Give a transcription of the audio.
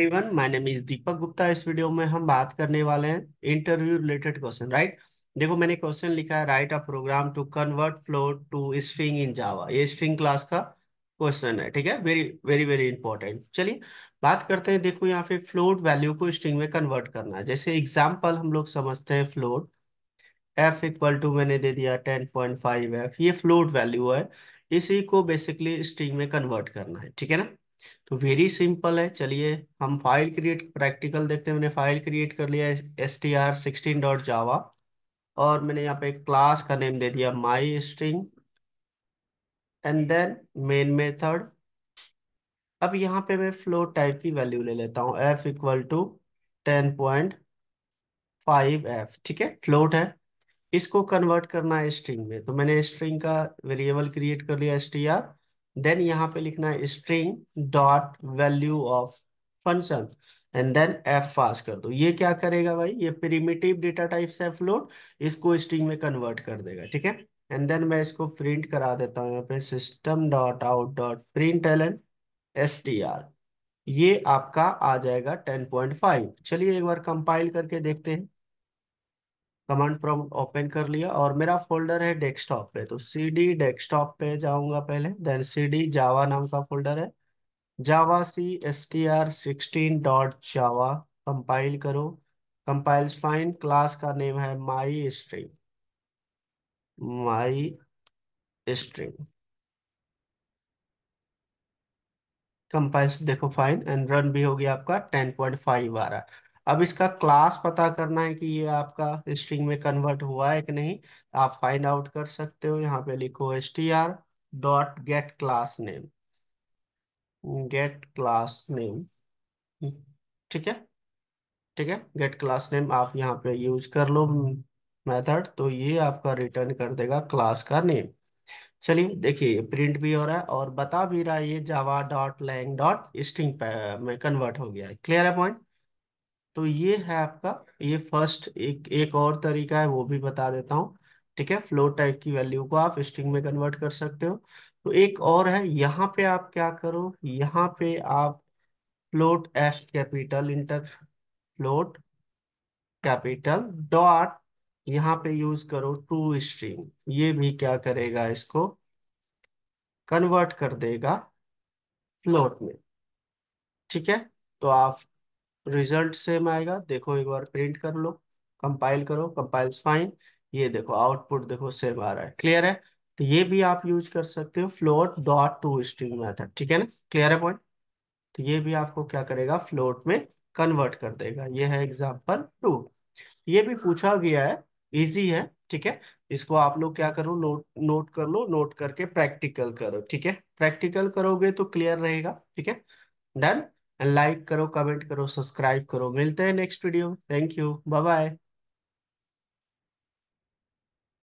everyone my name is Deepak Gupta इस video में हम बात करने वाले हैं इंटरव्यू रिलेटेड क्वेश्चन राइट देखो मैंने क्वेश्चन लिखा है write a program to convert float to string in Java ये स्ट्रिंग क्लास का क्वेश्चन है ठीक है वेरी वेरी वेरी इंपॉर्टेंट चलिए बात करते हैं देखो यहाँ पे फ्लोट वैल्यू को स्ट्रिंग में कन्वर्ट करना है जैसे एग्जाम्पल हम लोग समझते हैं फ्लोट एफ इक्वल टू मैंने दे दिया टेन पॉइंट फाइव एफ ये फ्लोट वैल्यू है इसी को बेसिकली स्ट्रिंग में कन्वर्ट करना है ठीक है ना तो वेरी सिंपल है चलिए हम फाइल क्रिएट प्रैक्टिकल देखते हैं मैंने फाइल क्रिएट कर लिया S T R sixteen dot Java और मैंने यहाँ पे क्लास का नेम दे दिया my string and then main method अब यहाँ पे मैं फ्लो टाइप की वैल्यू ले लेता हूँ F equal to ten point five F ठीक है फ्लोट है इसको कन्वर्ट करना है स्ट्रिंग में तो मैंने स्ट्रिंग का वेरिएबल क्रिएट कर लिया एस टी आर देन यहाँ पे लिखना है string dot value of function and then F pass कर दो ये क्या करेगा भाई ये प्रिमेटिव डेटा टाइप से फ्लोट इसको स्ट्रिंग में कन्वर्ट कर देगा ठीक है एंड देन मैं इसको प्रिंट करा देता हूँ यहाँ पे system dot out dot print L N S T R ये आपका आ जाएगा टेन पॉइंट फाइव चलिए एक बार कंपाइल करके देखते हैं कमांड प्रॉम्प्ट ओपन कर लिया और मेरा फोल्डर है डेस्कटॉप पे तो सी डी डेस्कटॉप पे जाऊंगा पहले देन सी डी जावा नाम का फोल्डर है Java C S T R sixteen dot Java compile करो कंपाइल्स फाइन क्लास का नेम है my string my string compiles देखो फाइन एंड रन भी हो गया आपका टेन पॉइंट फाइव आ रहा है अब इसका क्लास पता करना है कि ये आपका स्ट्रिंग में कन्वर्ट हुआ है कि नहीं आप फाइंड आउट कर सकते हो यहाँ पे लिखो S T R dot get class name get class name ठीक है ठीक है गेट क्लास नेम आप यहाँ पे यूज कर लो मेथड तो ये आपका रिटर्न कर देगा क्लास का नेम चलिए देखिए प्रिंट भी हो रहा है और बता भी रहा है ये Java dot lang dot string में कन्वर्ट हो गया है क्लियर है पॉइंट तो ये है आपका ये फर्स्ट एक एक और तरीका है वो भी बता देता हूँ ठीक है फ्लोट टाइप की वैल्यू को आप स्ट्रिंग में कन्वर्ट कर सकते हो तो एक और है यहाँ पे आप क्या करो यहाँ पे आप float F capital enter float capital dot यहाँ पे यूज करो टू स्ट्रिंग ये भी क्या करेगा इसको कन्वर्ट कर देगा फ्लोट में ठीक है तो आप रिजल्ट सेम आएगा देखो एक बार प्रिंट कर लो कंपाइल करो कंपाइल्स फाइन ये देखो आउटपुट देखो सेम आ रहा है क्लियर है तो ये भी आप यूज कर सकते हो float dot to string method ठीक है ना क्लियर है पॉइंट तो ये भी आपको क्या करेगा फ्लोट में कन्वर्ट कर देगा ये है एग्जाम्पल टू ये भी पूछा गया है इजी है ठीक है इसको आप लोग क्या करो नोट नोट कर लो नोट करके प्रैक्टिकल करो ठीक है प्रैक्टिकल करोगे तो क्लियर रहेगा ठीक है डन लाइक करो कमेंट करो सब्सक्राइब करो मिलते हैं next video thank you bye bye